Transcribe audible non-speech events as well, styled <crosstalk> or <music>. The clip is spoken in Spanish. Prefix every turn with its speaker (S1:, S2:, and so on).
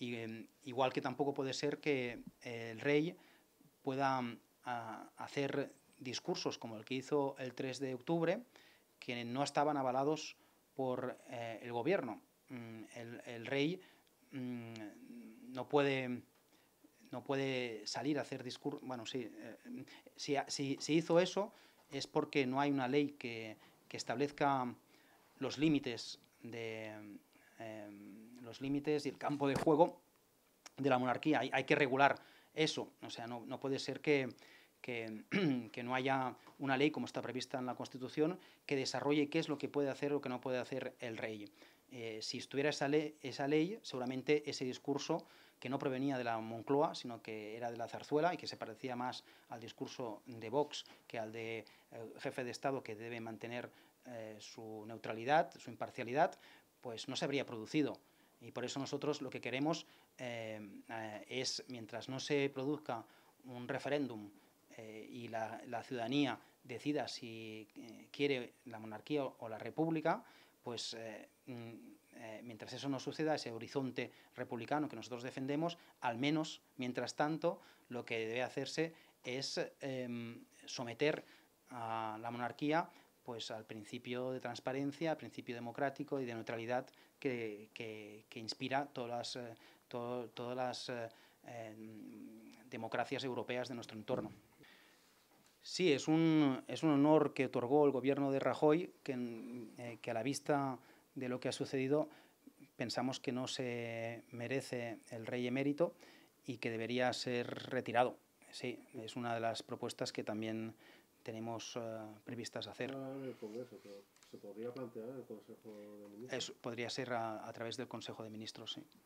S1: Em, igual que tampoco puede ser que eh, el rey pueda mm, hacer discursos como el que hizo el 3 de octubre, que no estaban avalados por eh, el gobierno. Mm, el, rey mm, no puede no puede salir a hacer discursos. Bueno, sí, eh, si, si, hizo eso es porque no hay una ley que establezca los límites de, Em, los límites y el campo de juego de la monarquía. Hay, que regular eso. O sea, no, puede ser <clears throat> que, no haya una ley como está prevista en la Constitución que desarrolle qué es lo que puede hacer o que no puede hacer el rey. Eh, si estuviera esa, ley, seguramente ese discurso que no provenía de la Moncloa, sino que era de la zarzuela y que se parecía más al discurso de Vox que al de eh, jefe de Estado que debe mantener eh, su neutralidad, su imparcialidad, pues no se habría producido. Y por eso nosotros lo que queremos eh, eh, es, mientras no se produzca un referéndum eh, y la, ciudadanía decida si quiere la monarquía o la república, pues mm, mientras eso no suceda, ese horizonte republicano que nosotros defendemos, al menos, mientras tanto, lo que debe hacerse es someter a la monarquía pues al principio de transparencia, al principio democrático y de neutralidad que, que, inspira todas las, eh, todas las eh, em, democracias europeas de nuestro entorno. Sí, es un, es un honor que otorgó el gobierno de Rajoy, que, eh, que a la vista de lo que ha sucedido pensamos que no se merece el rey emérito y que debería ser retirado. Sí, es una de las propuestas que también tenemos eh, previstas hacer. En el Congreso, pero ¿se podría plantear en el Consejo de Ministros? podría ser a través del Consejo de Ministros, sí.